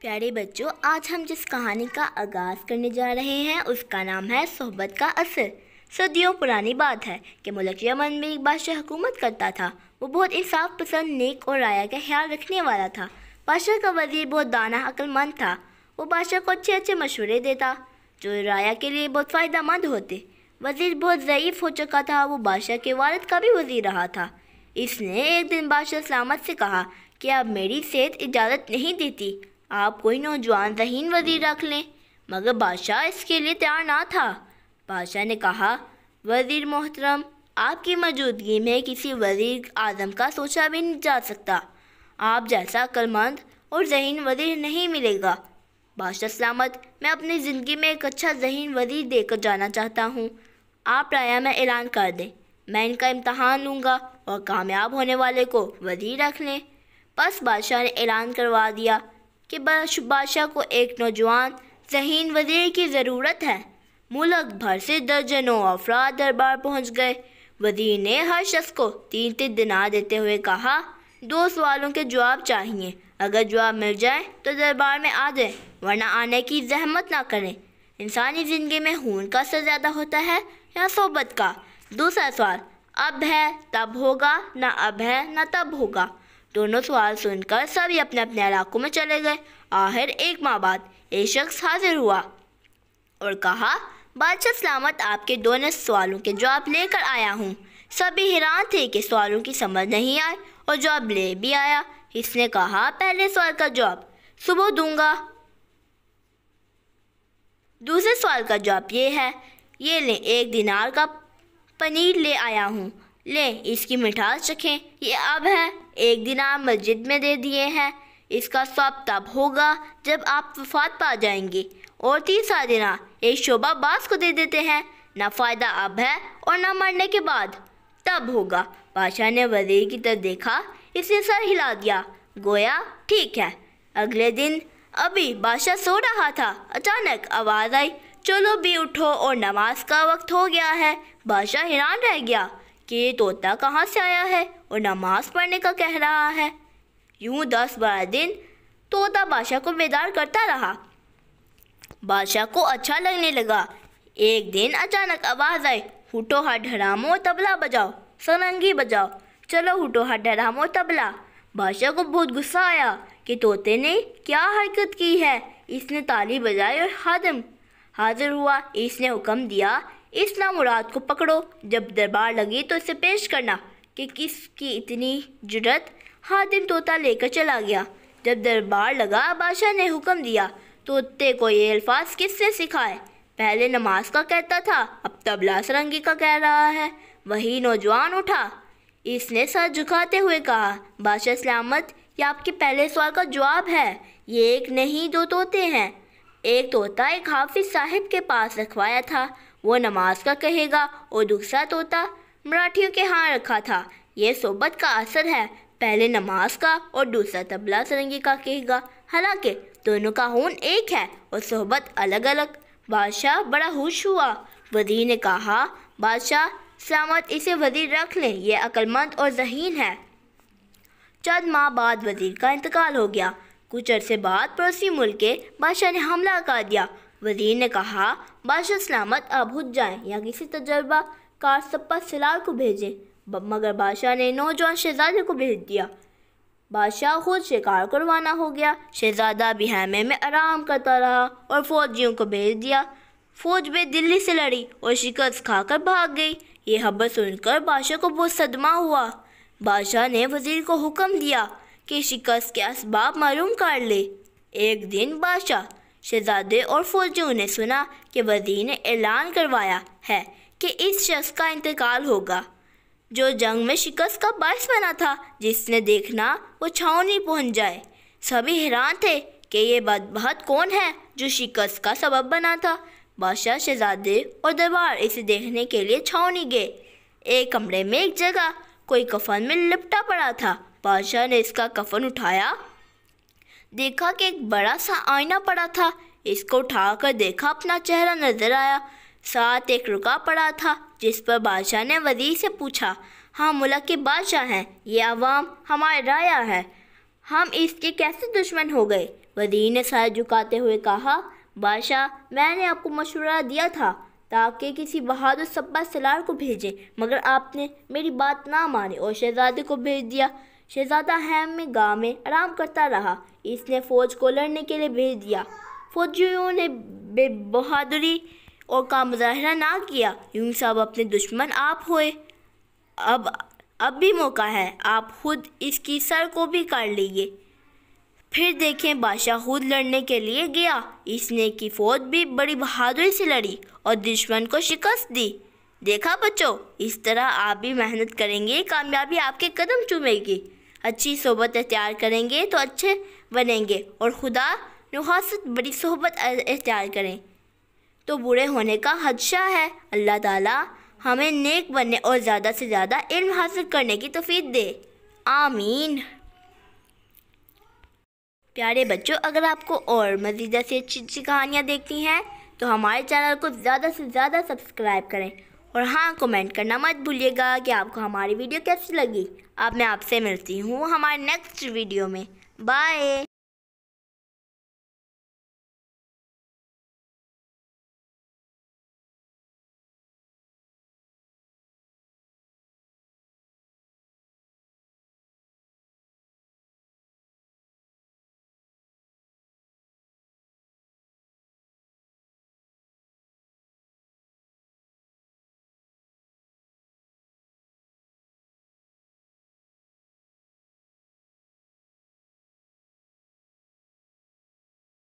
प्यारे बच्चों आज हम जिस कहानी का आगाज़ करने जा रहे हैं उसका नाम है सोहबत का असर सदियों पुरानी बात है कि मुलक यमन में एक बादशाह हुकूमत करता था वो बहुत इंसाफ पसंद नेक और राया का ख्याल रखने वाला था बादशाह का वजीर बहुत दाना अक्लमंद था वो बादशाह को अच्छे अच्छे मशवरे देता जो राया के लिए बहुत फ़ायदा होते वज़ीर बहुत ज़यीफ़ हो चुका था वो बादशाह के वालद का भी वज़ीर रहा था इसने एक दिन बादशाह सलामत से कहा कि अब मेरी सेहत इजाज़त नहीं देती आप कोई नौजवान जहीन वजीर रख लें मगर बादशाह इसके लिए तैयार ना था बादशाह ने कहा वजीर मोहतरम आपकी मौजूदगी में किसी वजीर आज़म का सोचा भी नहीं जा सकता आप जैसा अक्लमंद और जहीन वजीर नहीं मिलेगा बादशाह सलामत मैं अपनी ज़िंदगी में एक अच्छा जहीन वजीर देकर जाना चाहता हूँ आप राया में ऐलान कर दें मैं इनका इम्तहान लूँगा और कामयाब होने वाले को वजीर रख लें बस बादशाह ने ऐलान करवा दिया कि बादशाह को एक नौजवान जहीन वजीर की ज़रूरत है मुलक भर से दर्जनों अफराद दरबार पहुंच गए वजीर ने हर शख्स को तीन तीन दिना देते हुए कहा दो सवालों के जवाब चाहिए अगर जवाब मिल जाए तो दरबार में आ जाए वरना आने की जहमत ना करें इंसानी ज़िंदगी में खून का असर ज़्यादा होता है या सोबत का दूसरा सवाल अब है तब होगा ना अब है ना तब होगा दोनों सवाल सुनकर सभी अपने अपने इलाकों में चले गए आखिर एक माह बाद एक शख्स हाजिर हुआ और कहा बादशाह सलामत आपके दोनों सवालों के जवाब लेकर आया हूँ सभी हैरान थे कि सवालों की समझ नहीं आई और जवाब ले भी आया इसने कहा पहले सवाल का जवाब सुबह दूंगा दूसरे सवाल का जवाब ये है ये ले एक दिनार का पनीर ले आया हूँ ले इसकी मिठास चखें ये अब है एक दिन आप मस्जिद में दे दिए हैं इसका स्वाब तब होगा जब आप वफात पा जाएंगे और तीसरा दिना एक शोभा बास को दे देते हैं ना फ़ायदा अब है और ना मरने के बाद तब होगा बादशाह ने वजीर की तरफ देखा इसने सर हिला दिया गोया ठीक है अगले दिन अभी बादशाह सो रहा था अचानक आवाज़ आई चलो भी उठो और नमाज का वक्त हो गया है बादशाह हैरान रह गया कि ये तोता कहाँ से आया है और नमाज पढ़ने का कह रहा है यूँ दस बारह दिन तोता बादशाह को बेदार करता रहा बादशाह को अच्छा लगने लगा एक दिन अचानक आवाज़ आई हुटो हाथ डरामो तबला बजाओ सरंगी बजाओ चलो हुटो हाथ डरामो तबला बादशाह को बहुत गुस्सा आया कि तोते ने क्या हरकत की है इसने ताली बजाई और हादम हाजिर हुआ इसने हुक्म दिया इस्लाम मुराद को पकड़ो जब दरबार लगे तो इसे पेश करना कि किसकी इतनी जुरत हादिम तोता लेकर चला गया जब दरबार लगा बादशाह ने हुक्म दिया तोते को ये अल्फाज किसने सिखाए पहले नमाज का कहता था अब तबला सरंगी का कह रहा है वही नौजवान उठा इसने सर झुकाते हुए कहा बादशाह सलामत ये आपके पहले सवाल का जवाब है ये एक नहीं दो तोते हैं एक तोता एक हाफिज साहिब के पास रखवाया था वो नमाज का कहेगा और दूसरा तोता मराठियों के हाँ रखा था यह सोबत का असर है पहले नमाज का और दूसरा तबला सरंगी का कहेगा हालांकि दोनों का हून एक है और सोहबत अलग अलग बादशाह बड़ा खुश हुआ वजीर ने कहा बादशाह सलामत इसे वजीर रख लें यह अक्लमंद और जहीन है चंद माह बाद वजीर का इंतकाल हो गया कुछ अरसे बाद पड़ोसी मुल्क के बादशाह ने हमला कर दिया वजीर ने कहा बादशाह सलामत अब खुद जाएं या किसी तजर्बा कार सप्पा सिलार को भेजें मगर बादशाह ने नौजवान शहजादे को भेज दिया बादशाह खुद शिकार करवाना हो गया शहजादा भी हैमे में आराम करता रहा और फौजियों को भेज दिया फौज भी दिल्ली से लड़ी और शिकस्त खाकर भाग गई ये खबर सुनकर बादशाह को बहुत सदमा हुआ बादशाह ने वजीर को हुक्म दिया कि शिकस्त के इसबाब मालूम कर ले एक दिन बादशाह शहजादे और फौजियों ने सुना कि वजीर ने ऐलान करवाया है कि इस शख्स का इंतकाल होगा जो जंग में शिकस्त का बायस बना था जिसने देखना वो छावनी पहुँच जाए सभी हैरान थे कि ये बदबहत कौन है जो शिकस्त का सबब बना था बादशाह शहजादे और दरबार इसे देखने के लिए छावनी गए एक कमरे में एक जगह कोई कफन में लिपटा पड़ा था बादशाह ने इसका कफन उठाया देखा कि एक बड़ा सा आईना पड़ा था इसको उठाकर देखा अपना चेहरा नजर आया साथ एक रुका पड़ा था जिस पर बादशाह ने वजीर से पूछा हाँ मुल्क के बादशाह हैं ये आवाम हमारे राया है हम इसके कैसे दुश्मन हो गए वजीर ने सर झुकाते हुए कहा बादशाह मैंने आपको मशवरा दिया था ताकि किसी बहादुर सब्बा सलार को भेजें मगर आपने मेरी बात ना मानी और शहजादे को भेज दिया शहजादा हैम में गांव में आराम करता रहा इसने फौज को लड़ने के लिए भेज दिया फौजियों ने बहादुरी और का मुजाहरा ना किया यूं साहब अपने दुश्मन आप होए अब अब भी मौका है आप खुद इसकी सर को भी काट लीजिए फिर देखें बादशाह खुद लड़ने के लिए गया इसने की फौज भी बड़ी बहादुरी से लड़ी और दुश्मन को शिकस्त दी देखा बच्चों इस तरह आप भी मेहनत करेंगे कामयाबी आपके कदम चूमेगी अच्छी सोबत अख्तियार करेंगे तो अच्छे बनेंगे और खुदा नखास्त बड़ी सोहबत अख्तियार करें तो बुरे होने का हदशा है अल्लाह ताला हमें नेक बनने और ज़्यादा से ज़्यादा इल्म हासिल करने की तोफ़ी दे आमीन प्यारे बच्चों अगर आपको और मज़ीद ऐसी अच्छी अच्छी कहानियाँ देखती हैं तो हमारे चैनल को ज़्यादा से ज़्यादा सब्सक्राइब करें और हाँ कमेंट करना मत भूलिएगा कि आपको हमारी वीडियो कैसी लगी अब मैं आपसे मिलती हूँ हमारे नेक्स्ट वीडियो में बाय